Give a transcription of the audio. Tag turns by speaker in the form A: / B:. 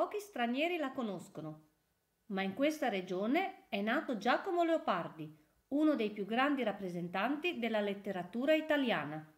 A: Pochi stranieri la conoscono, ma in questa regione è nato Giacomo Leopardi, uno dei più grandi rappresentanti della letteratura
B: italiana.